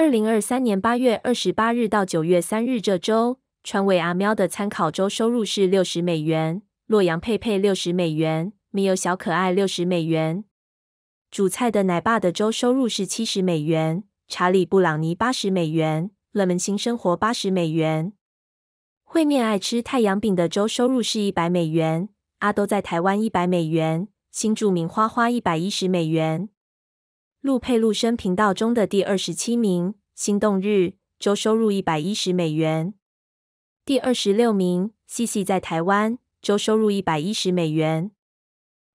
二零二三年八月二十八日到九月三日这周，川味阿喵的参考周收入是六十美元，洛阳佩佩六十美元，米有小可爱六十美元。主菜的奶爸的周收入是七十美元，查理布朗尼八十美元，乐门新生活八十美元。烩面爱吃太阳饼的周收入是一百美元，阿都在台湾一百美元，新著名花花一百一十美元。陆配陆生频道中的第二十七名，心动日周收入一百一十美元。第二十六名，细细在台湾周收入一百一十美元。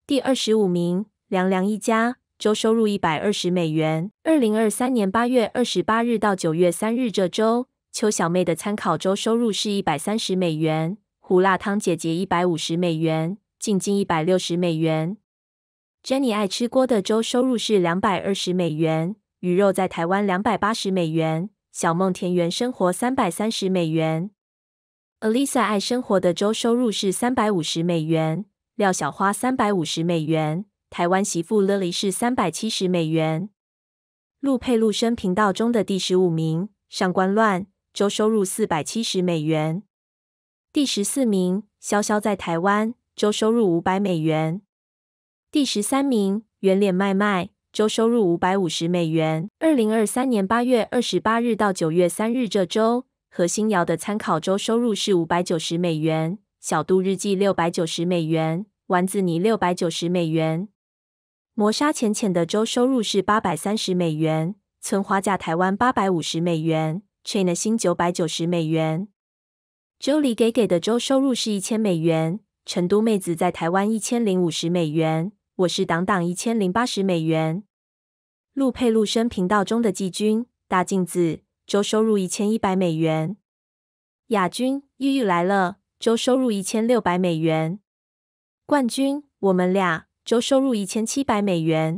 第二十五名，凉凉一家周收入一百二十美元。二零二三年八月二十八日到九月三日这周，邱小妹的参考周收入是一百三十美元，胡辣汤姐姐一百五十美元，静静一百六十美元。Jenny 爱吃锅的周收入是两百二十美元。鱼肉在台湾两百八十美元。小梦田园生活三百三十美元。Alisa 爱生活的周收入是三百五十美元。廖小花三百五十美元。台湾媳妇 Lily 是三百七十美元。陆佩陆生频道中的第十五名，上官乱周收入四百七十美元。第十四名，潇潇在台湾周收入五百美元。第十三名，圆脸麦麦周收入五百五十美元。二零二三年八月二十八日到九月三日这周，何心瑶的参考周收入是五百九十美元。小度日记六百九十美元，丸子泥六百九十美元。磨砂浅浅的周收入是八百三十美元。存花价台湾八百五十美元。Chain 的新九百九十美元。周里给给的周收入是一千美元。成都妹子在台湾一千零五十美元。我是党党一千零八十美元，路佩路生频道中的季军大镜子，周收入一千一百美元；亚军玉玉来了，周收入一千六百美元；冠军我们俩，周收入一千七百美元。